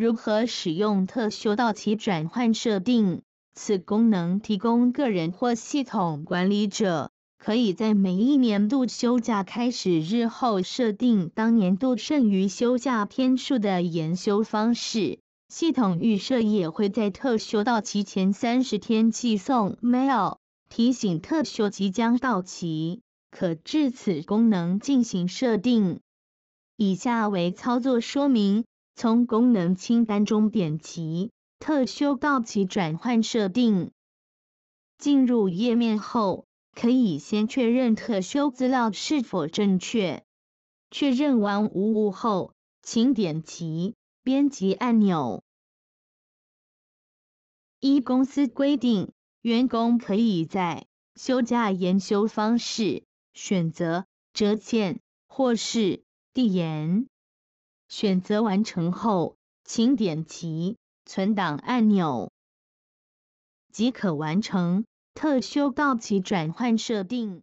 如何使用特休到期转换设定？此功能提供个人或系统管理者，可以在每一年度休假开始日后设定当年度剩余休假天数的研修方式。系统预设也会在特休到期前三十天寄送 mail 提醒特休即将到期。可至此功能进行设定。以下为操作说明。从功能清单中点击“特修到期转换”设定，进入页面后，可以先确认特修资料是否正确。确认完无误后，请点击“编辑”按钮。依公司规定，员工可以在休假研修方式选择折现或是递延。选择完成后，请点击“存档”按钮，即可完成特修道奇转换设定。